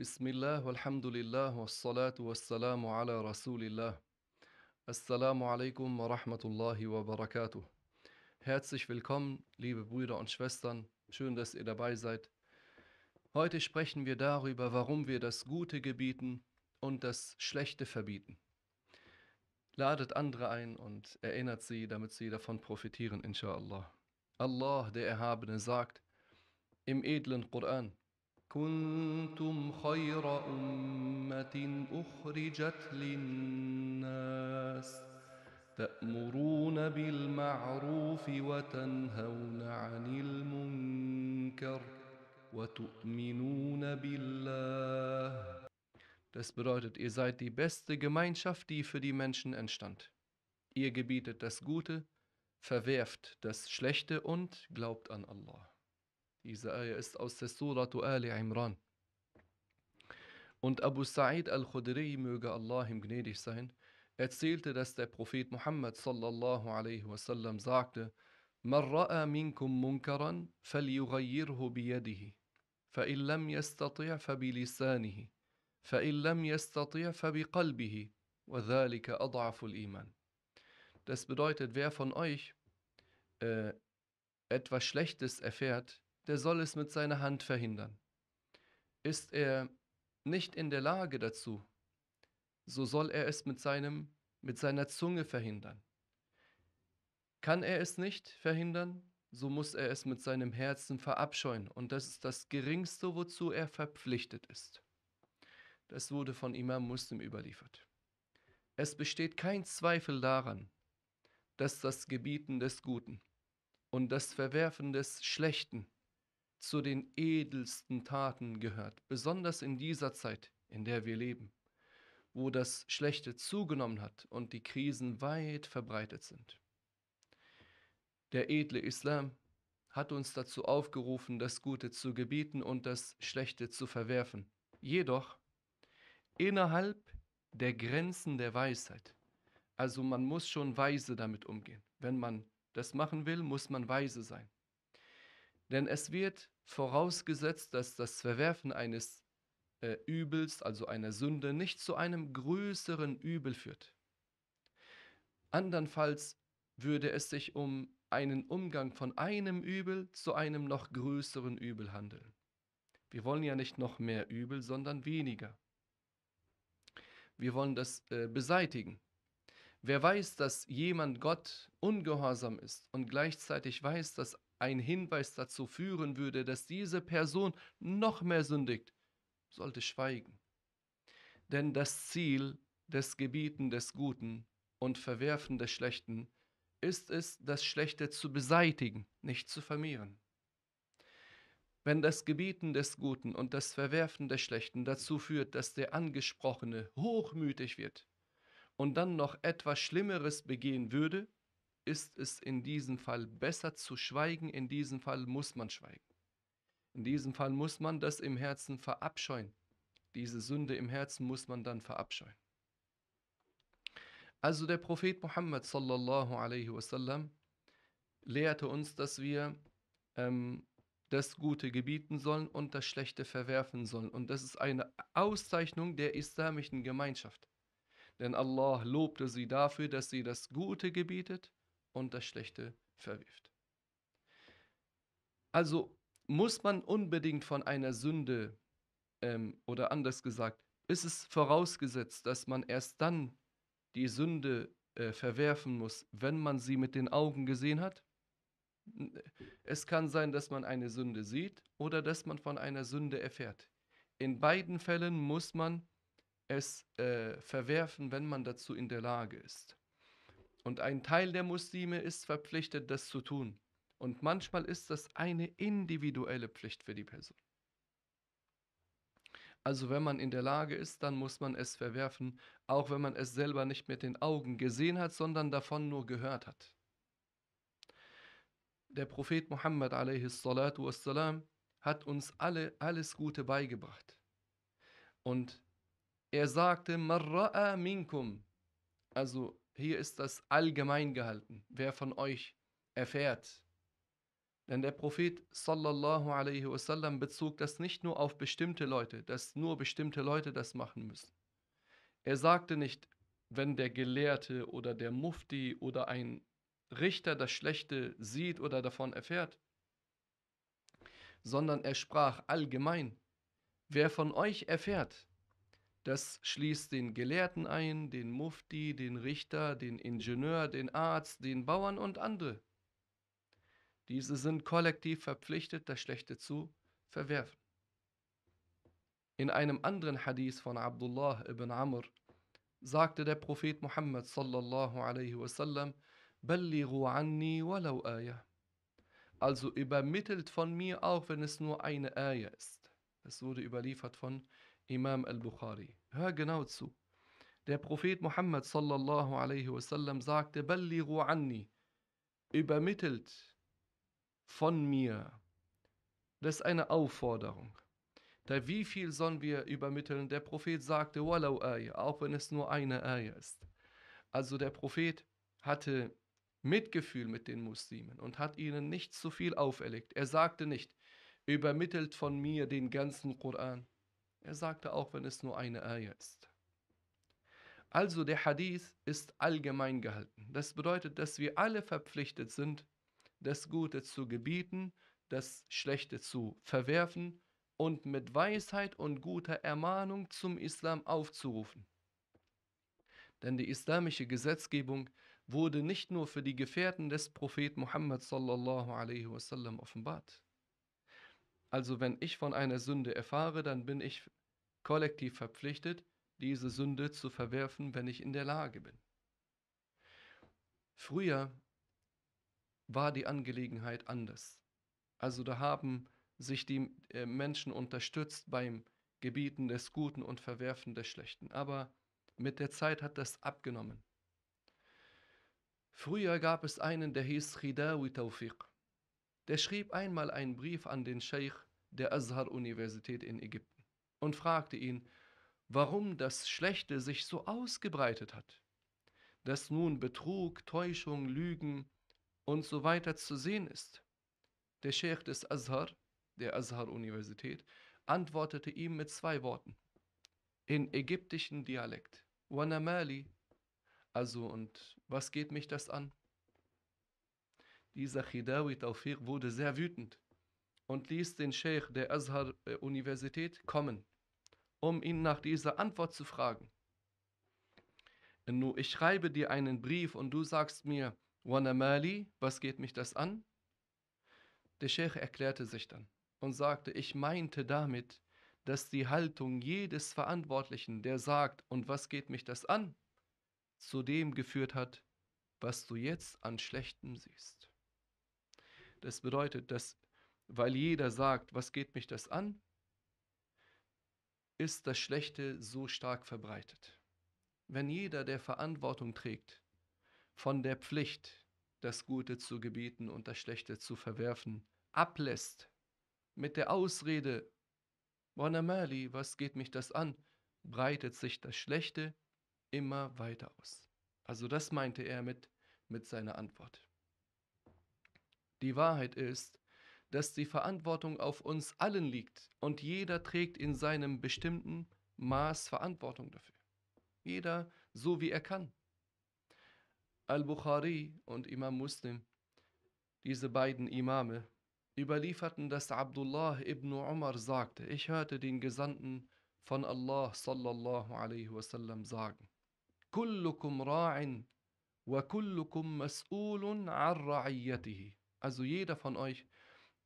Bismillah, walhamdulillah, wassalatu wassalamu ala rasulillah. Assalamu alaikum wa rahmatullahi wa barakatuh. Herzlich willkommen, liebe Brüder und Schwestern. Schön, dass ihr dabei seid. Heute sprechen wir darüber, warum wir das Gute gebieten und das Schlechte verbieten. Ladet andere ein und erinnert sie, damit sie davon profitieren, inshallah. Allah, der Erhabene, sagt im edlen Koran, كنتم خير أمة أخرجت للناس تأمرون بالمعروف وتنهون عن المنكر وتؤمنون بالله Das bedeutet, ihr seid die beste Gemeinschaft, die für die Menschen entstand. Ihr gebietet das Gute, verwerft das Schlechte und glaubt an Allah. Diese Ayah ist aus der Suratu Ali Imran. Und Abu Sa'id al-Khudri, möge Allah ihm gnädig sein, erzählte, dass der Prophet Muhammad sallallahu alaihi wasallam sagte, من رأى منكم منكرا فليغيره بيده فإن لم يستطع فبلسانه فإن لم يستطع فبقلبه وذلك أضعف الإيمان Das bedeutet, wer von euch äh, etwas Schlechtes erfährt, der soll es mit seiner Hand verhindern. Ist er nicht in der Lage dazu, so soll er es mit, seinem, mit seiner Zunge verhindern. Kann er es nicht verhindern, so muss er es mit seinem Herzen verabscheuen, und das ist das Geringste, wozu er verpflichtet ist. Das wurde von Imam Muslim überliefert. Es besteht kein Zweifel daran, dass das Gebieten des Guten und das Verwerfen des Schlechten zu den edelsten Taten gehört, besonders in dieser Zeit, in der wir leben, wo das Schlechte zugenommen hat und die Krisen weit verbreitet sind. Der edle Islam hat uns dazu aufgerufen, das Gute zu gebieten und das Schlechte zu verwerfen. Jedoch innerhalb der Grenzen der Weisheit. Also man muss schon weise damit umgehen. Wenn man das machen will, muss man weise sein. Denn es wird vorausgesetzt, dass das Verwerfen eines äh, Übels, also einer Sünde, nicht zu einem größeren Übel führt. Andernfalls würde es sich um einen Umgang von einem Übel zu einem noch größeren Übel handeln. Wir wollen ja nicht noch mehr Übel, sondern weniger. Wir wollen das äh, beseitigen. Wer weiß, dass jemand Gott ungehorsam ist und gleichzeitig weiß, dass ein Hinweis dazu führen würde, dass diese Person noch mehr sündigt, sollte schweigen. Denn das Ziel des Gebieten des Guten und Verwerfen des Schlechten ist es, das Schlechte zu beseitigen, nicht zu vermehren. Wenn das Gebieten des Guten und das Verwerfen des Schlechten dazu führt, dass der Angesprochene hochmütig wird und dann noch etwas Schlimmeres begehen würde, ist es in diesem Fall besser zu schweigen, in diesem Fall muss man schweigen. In diesem Fall muss man das im Herzen verabscheuen. Diese Sünde im Herzen muss man dann verabscheuen. Also der Prophet Muhammad sallallahu alaihi wasallam lehrte uns, dass wir ähm, das Gute gebieten sollen und das Schlechte verwerfen sollen. Und das ist eine Auszeichnung der islamischen Gemeinschaft. Denn Allah lobte sie dafür, dass sie das Gute gebietet und das Schlechte verwirft. Also muss man unbedingt von einer Sünde ähm, oder anders gesagt, ist es vorausgesetzt, dass man erst dann die Sünde äh, verwerfen muss, wenn man sie mit den Augen gesehen hat? Äh, es kann sein, dass man eine Sünde sieht oder dass man von einer Sünde erfährt. In beiden Fällen muss man es äh, verwerfen, wenn man dazu in der Lage ist. Und ein Teil der Muslime ist verpflichtet, das zu tun. Und manchmal ist das eine individuelle Pflicht für die Person. Also wenn man in der Lage ist, dann muss man es verwerfen, auch wenn man es selber nicht mit den Augen gesehen hat, sondern davon nur gehört hat. Der Prophet Muhammad wassalam, hat uns alle alles Gute beigebracht. Und er sagte, Marra'a minkum, also hier ist das allgemein gehalten. Wer von euch erfährt? Denn der Prophet sallallahu alaihi wasallam bezog das nicht nur auf bestimmte Leute, dass nur bestimmte Leute das machen müssen. Er sagte nicht, wenn der Gelehrte oder der Mufti oder ein Richter das Schlechte sieht oder davon erfährt, sondern er sprach allgemein, wer von euch erfährt, das schließt den Gelehrten ein, den Mufti, den Richter, den Ingenieur, den Arzt, den Bauern und andere. Diese sind kollektiv verpflichtet, das Schlechte zu verwerfen. In einem anderen Hadith von Abdullah ibn Amr sagte der Prophet Muhammad sallallahu alaihi wasallam, anni walau ayah. Also übermittelt von mir, auch wenn es nur eine Ayah ist. Es wurde überliefert von Imam al-Bukhari. Hör genau zu. Der Prophet Muhammad sallallahu alaihi wasallam sagte, Balligu anni, übermittelt von mir. Das ist eine Aufforderung. Da wie viel sollen wir übermitteln? Der Prophet sagte, walau ayah, auch wenn es nur eine Ayah ist. Also der Prophet hatte Mitgefühl mit den Muslimen und hat ihnen nicht zu viel auferlegt. Er sagte nicht, übermittelt von mir den ganzen Koran. Er sagte auch, wenn es nur eine Ayah ist. Also der Hadith ist allgemein gehalten. Das bedeutet, dass wir alle verpflichtet sind, das Gute zu gebieten, das Schlechte zu verwerfen und mit Weisheit und guter Ermahnung zum Islam aufzurufen. Denn die islamische Gesetzgebung wurde nicht nur für die Gefährten des Propheten Muhammad sallallahu alaihi wasallam offenbart. Also wenn ich von einer Sünde erfahre, dann bin ich kollektiv verpflichtet, diese Sünde zu verwerfen, wenn ich in der Lage bin. Früher war die Angelegenheit anders. Also da haben sich die äh, Menschen unterstützt beim Gebieten des Guten und Verwerfen des Schlechten. Aber mit der Zeit hat das abgenommen. Früher gab es einen, der hieß Khidawi Tawfiq. Der schrieb einmal einen Brief an den Scheich der Azhar-Universität in Ägypten und fragte ihn, warum das Schlechte sich so ausgebreitet hat, dass nun Betrug, Täuschung, Lügen und so weiter zu sehen ist. Der Scheich des Azhar, der Azhar-Universität, antwortete ihm mit zwei Worten in ägyptischem Dialekt. Wanamali, also und was geht mich das an? Dieser Khidawi Taufir wurde sehr wütend und ließ den Sheikh der Azhar-Universität äh, kommen, um ihn nach dieser Antwort zu fragen. Nur ich schreibe dir einen Brief und du sagst mir, Wanamali, was geht mich das an? Der Sheikh erklärte sich dann und sagte, ich meinte damit, dass die Haltung jedes Verantwortlichen, der sagt, und was geht mich das an, zu dem geführt hat, was du jetzt an Schlechtem siehst. Das bedeutet, dass, weil jeder sagt, was geht mich das an, ist das Schlechte so stark verbreitet. Wenn jeder, der Verantwortung trägt, von der Pflicht, das Gute zu gebieten und das Schlechte zu verwerfen, ablässt, mit der Ausrede, Bonamali, was geht mich das an, breitet sich das Schlechte immer weiter aus. Also das meinte er mit, mit seiner Antwort. Die Wahrheit ist, dass die Verantwortung auf uns allen liegt und jeder trägt in seinem bestimmten Maß Verantwortung dafür. Jeder so wie er kann. Al-Bukhari und Imam Muslim, diese beiden Imame, überlieferten, dass Abdullah ibn Umar sagte, ich hörte den Gesandten von Allah sallallahu alaihi wasallam sagen, Kullukum ra'in wa kullukum mas'ulun an ra'iyatihi. Also jeder von euch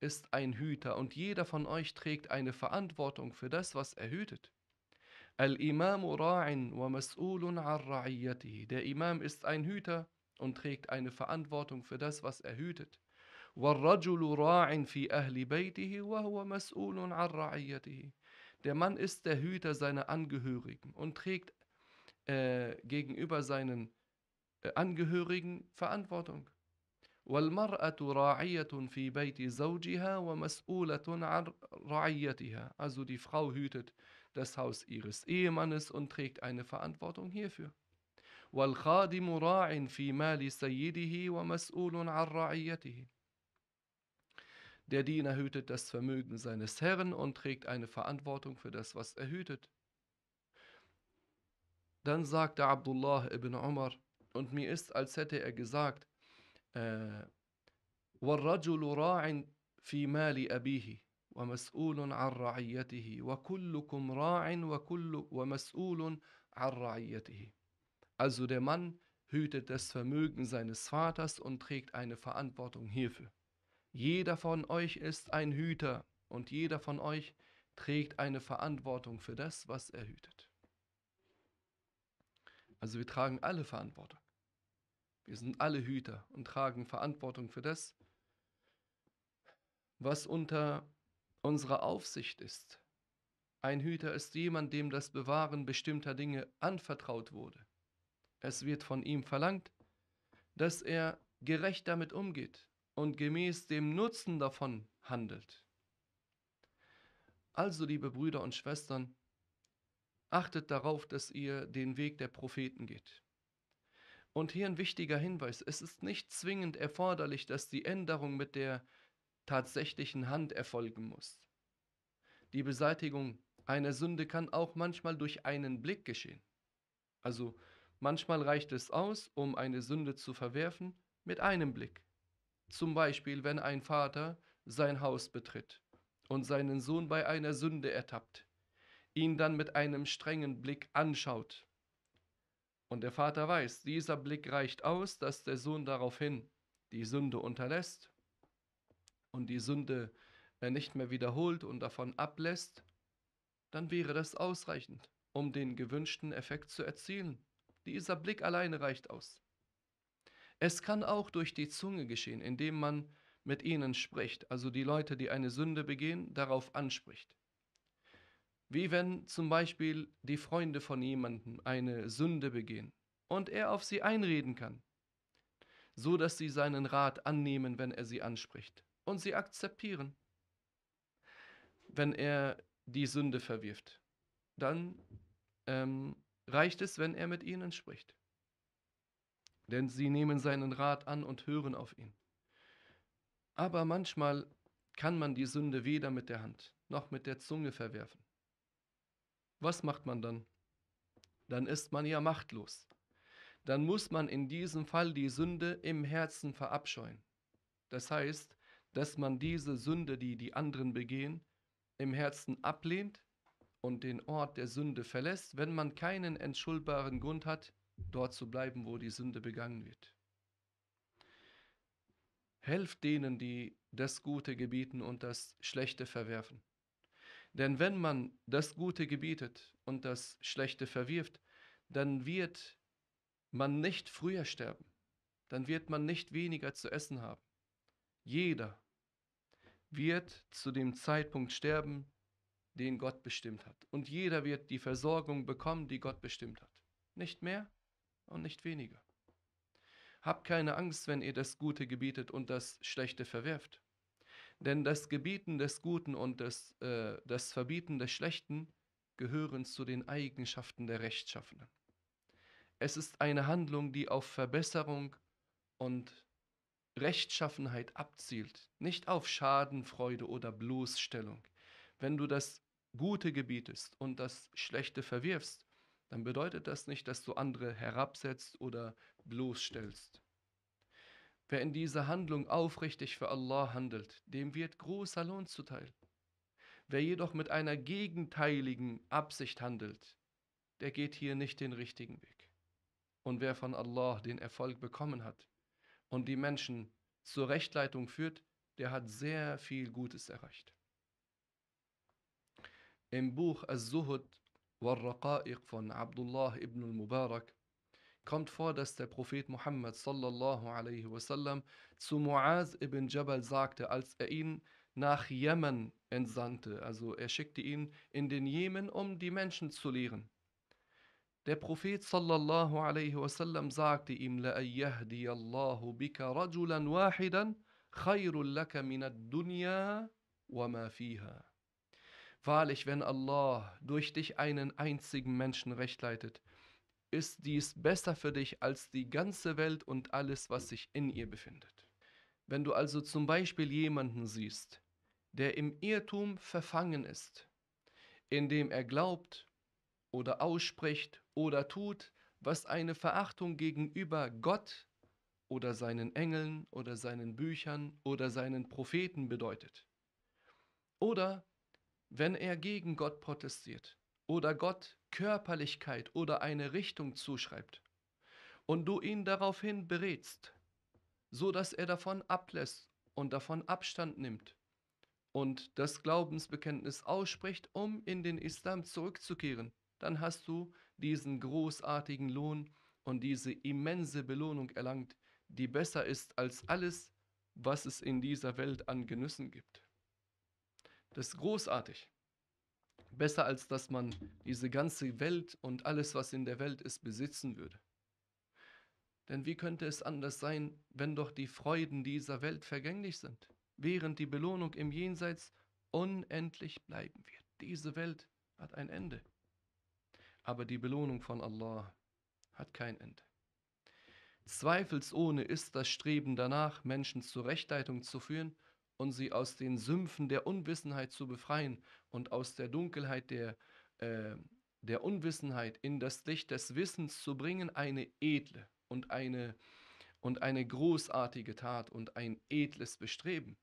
ist ein Hüter und jeder von euch trägt eine Verantwortung für das, was er hütet. Der Imam ist ein Hüter und trägt eine Verantwortung für das, was er hütet. Der Mann ist der Hüter seiner Angehörigen und trägt äh, gegenüber seinen äh, Angehörigen Verantwortung. والمرأة راعية في بيت زوجها ومسؤولة عن رعيتها. Also die Frau hütet das Haus ihres Ehemannes und trägt eine Verantwortung hierfür. والخادم راع في مال سيده ومسؤول عن رعيته. Der Diener hütet das Vermögen seines Herrn und trägt eine Verantwortung für das, was er hütet. Dann sagte Abdullah ibn Umar, und mir ist, als hätte er gesagt, äh, وَالرَّجُلُ رَاعٍ فِي مَالِ أَبِيهِ وَمَسْئُولٌ عَنْ رَعِيَّتِهِ وَكُلُّكُمْ رَاعٍ وَكُلُّ وَمَسْئُولٌ عَنْ Also der Mann hütet das Vermögen seines Vaters und trägt eine Verantwortung hierfür. Jeder von euch ist ein Hüter und jeder von euch trägt eine Verantwortung für das, was er hütet. Also wir tragen alle Verantwortung. Wir sind alle Hüter und tragen Verantwortung für das, was unter unserer Aufsicht ist. Ein Hüter ist jemand, dem das Bewahren bestimmter Dinge anvertraut wurde. Es wird von ihm verlangt, dass er gerecht damit umgeht und gemäß dem Nutzen davon handelt. Also, liebe Brüder und Schwestern, achtet darauf, dass ihr den Weg der Propheten geht. Und hier ein wichtiger Hinweis, es ist nicht zwingend erforderlich, dass die Änderung mit der tatsächlichen Hand erfolgen muss. Die Beseitigung einer Sünde kann auch manchmal durch einen Blick geschehen. Also manchmal reicht es aus, um eine Sünde zu verwerfen, mit einem Blick. Zum Beispiel, wenn ein Vater sein Haus betritt und seinen Sohn bei einer Sünde ertappt, ihn dann mit einem strengen Blick anschaut und der Vater weiß, dieser Blick reicht aus, dass der Sohn daraufhin die Sünde unterlässt und die Sünde äh, nicht mehr wiederholt und davon ablässt, dann wäre das ausreichend, um den gewünschten Effekt zu erzielen. Dieser Blick alleine reicht aus. Es kann auch durch die Zunge geschehen, indem man mit ihnen spricht, also die Leute, die eine Sünde begehen, darauf anspricht. Wie wenn zum Beispiel die Freunde von jemandem eine Sünde begehen und er auf sie einreden kann, so dass sie seinen Rat annehmen, wenn er sie anspricht und sie akzeptieren. Wenn er die Sünde verwirft, dann ähm, reicht es, wenn er mit ihnen spricht. Denn sie nehmen seinen Rat an und hören auf ihn. Aber manchmal kann man die Sünde weder mit der Hand noch mit der Zunge verwerfen was macht man dann? Dann ist man ja machtlos. Dann muss man in diesem Fall die Sünde im Herzen verabscheuen. Das heißt, dass man diese Sünde, die die anderen begehen, im Herzen ablehnt und den Ort der Sünde verlässt, wenn man keinen entschuldbaren Grund hat, dort zu bleiben, wo die Sünde begangen wird. Helft denen, die das Gute gebieten und das Schlechte verwerfen. Denn wenn man das Gute gebietet und das Schlechte verwirft, dann wird man nicht früher sterben, dann wird man nicht weniger zu essen haben. Jeder wird zu dem Zeitpunkt sterben, den Gott bestimmt hat. Und jeder wird die Versorgung bekommen, die Gott bestimmt hat. Nicht mehr und nicht weniger. Habt keine Angst, wenn ihr das Gute gebietet und das Schlechte verwerft. Denn das Gebieten des Guten und das, äh, das Verbieten des Schlechten gehören zu den Eigenschaften der Rechtschaffenen. Es ist eine Handlung, die auf Verbesserung und Rechtschaffenheit abzielt, nicht auf Schadenfreude oder Bloßstellung. Wenn du das Gute gebietest und das Schlechte verwirfst, dann bedeutet das nicht, dass du andere herabsetzt oder bloßstellst. Wer in dieser Handlung aufrichtig für Allah handelt, dem wird großer Lohn zuteil. Wer jedoch mit einer gegenteiligen Absicht handelt, der geht hier nicht den richtigen Weg. Und wer von Allah den Erfolg bekommen hat und die Menschen zur Rechtleitung führt, der hat sehr viel Gutes erreicht. Im Buch As-Zuhud wal-Raqa'iq von Abdullah ibn al-Mubarak kommt vor, dass der Prophet Muhammad sallallahu alaihi wasallam zu Muaz ibn Jabal sagte, als er ihn nach Jemen entsandte. Also er schickte ihn in den Jemen, um die Menschen zu lehren. Der Prophet sallallahu alaihi wasallam sagte ihm, Allahu bika rajulan wahidan khairul laka min dunya wa ma fiha. Wahrlich, wenn Allah durch dich einen einzigen Menschen recht leitet, ist dies besser für dich als die ganze Welt und alles, was sich in ihr befindet. Wenn du also zum Beispiel jemanden siehst, der im Irrtum verfangen ist, indem er glaubt oder ausspricht oder tut, was eine Verachtung gegenüber Gott oder seinen Engeln oder seinen Büchern oder seinen Propheten bedeutet. Oder wenn er gegen Gott protestiert oder Gott Körperlichkeit oder eine Richtung zuschreibt und du ihn daraufhin berätst, so dass er davon ablässt und davon Abstand nimmt und das Glaubensbekenntnis ausspricht, um in den Islam zurückzukehren, dann hast du diesen großartigen Lohn und diese immense Belohnung erlangt, die besser ist als alles, was es in dieser Welt an Genüssen gibt. Das ist großartig. Besser als dass man diese ganze Welt und alles, was in der Welt ist, besitzen würde. Denn wie könnte es anders sein, wenn doch die Freuden dieser Welt vergänglich sind, während die Belohnung im Jenseits unendlich bleiben wird? Diese Welt hat ein Ende, aber die Belohnung von Allah hat kein Ende. Zweifelsohne ist das Streben danach, Menschen zur Rechtleitung zu führen und sie aus den Sümpfen der Unwissenheit zu befreien und aus der Dunkelheit der, äh, der Unwissenheit in das Licht des Wissens zu bringen, eine edle und eine, und eine großartige Tat und ein edles Bestreben.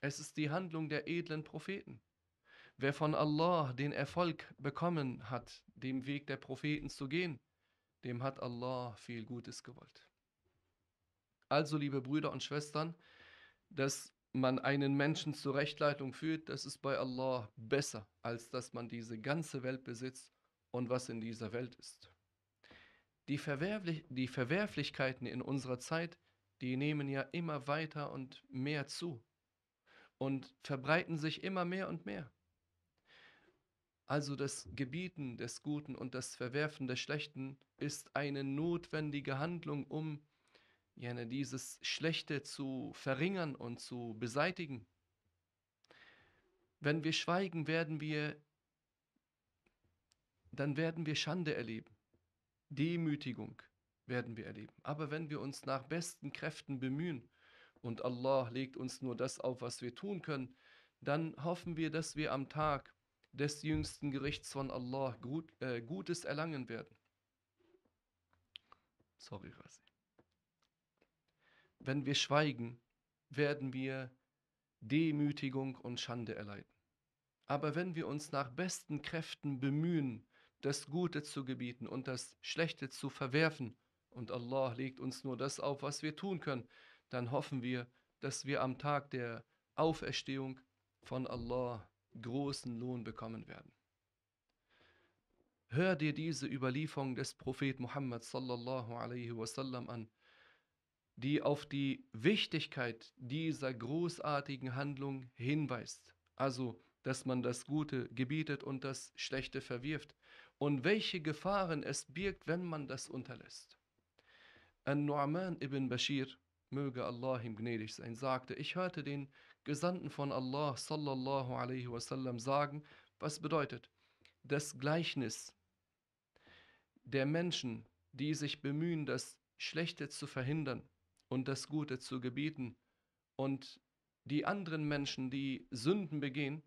Es ist die Handlung der edlen Propheten. Wer von Allah den Erfolg bekommen hat, dem Weg der Propheten zu gehen, dem hat Allah viel Gutes gewollt. Also, liebe Brüder und Schwestern, das man einen Menschen zur Rechtleitung führt, das ist bei Allah besser, als dass man diese ganze Welt besitzt und was in dieser Welt ist. Die, Verwerflich die Verwerflichkeiten in unserer Zeit, die nehmen ja immer weiter und mehr zu und verbreiten sich immer mehr und mehr. Also das Gebieten des Guten und das Verwerfen des Schlechten ist eine notwendige Handlung, um ja, ne, dieses Schlechte zu verringern und zu beseitigen. Wenn wir schweigen, werden wir, dann werden wir Schande erleben. Demütigung werden wir erleben. Aber wenn wir uns nach besten Kräften bemühen und Allah legt uns nur das auf, was wir tun können, dann hoffen wir, dass wir am Tag des jüngsten Gerichts von Allah gut, äh, Gutes erlangen werden. Sorry, Rasi wenn wir schweigen, werden wir Demütigung und Schande erleiden. Aber wenn wir uns nach besten Kräften bemühen, das Gute zu gebieten und das Schlechte zu verwerfen, und Allah legt uns nur das auf, was wir tun können, dann hoffen wir, dass wir am Tag der Auferstehung von Allah großen Lohn bekommen werden. Hör dir diese Überlieferung des Propheten Muhammad sallallahu alaihi wasallam an die auf die Wichtigkeit dieser großartigen Handlung hinweist. Also, dass man das Gute gebietet und das Schlechte verwirft. Und welche Gefahren es birgt, wenn man das unterlässt. An-Nu'man ibn Bashir, möge Allah ihm gnädig sein, sagte, ich hörte den Gesandten von Allah sallallahu alaihi wasallam sagen, was bedeutet das Gleichnis der Menschen, die sich bemühen, das Schlechte zu verhindern und das Gute zu gebieten und die anderen Menschen, die Sünden begehen,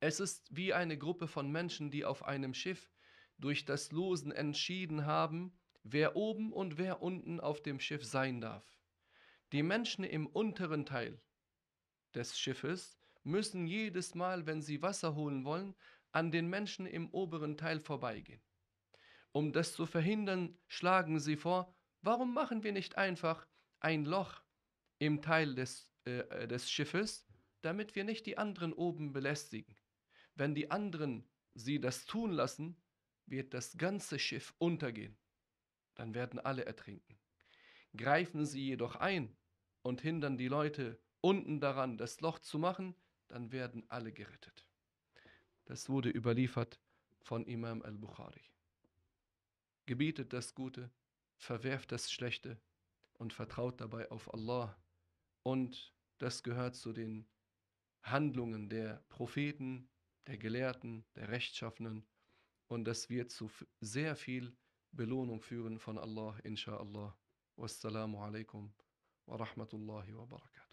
es ist wie eine Gruppe von Menschen, die auf einem Schiff durch das Losen entschieden haben, wer oben und wer unten auf dem Schiff sein darf. Die Menschen im unteren Teil des Schiffes müssen jedes Mal, wenn sie Wasser holen wollen, an den Menschen im oberen Teil vorbeigehen. Um das zu verhindern, schlagen sie vor, Warum machen wir nicht einfach ein Loch im Teil des, äh, äh, des Schiffes, damit wir nicht die anderen oben belästigen? Wenn die anderen sie das tun lassen, wird das ganze Schiff untergehen. Dann werden alle ertrinken. Greifen sie jedoch ein und hindern die Leute unten daran, das Loch zu machen, dann werden alle gerettet. Das wurde überliefert von Imam al-Bukhari. Gebietet das Gute verwerft das Schlechte und vertraut dabei auf Allah. Und das gehört zu den Handlungen der Propheten, der Gelehrten, der Rechtschaffenen. Und das wird zu sehr viel Belohnung führen von Allah, insha'Allah. Wassalamu alaikum wa rahmatullahi wa barakatuh.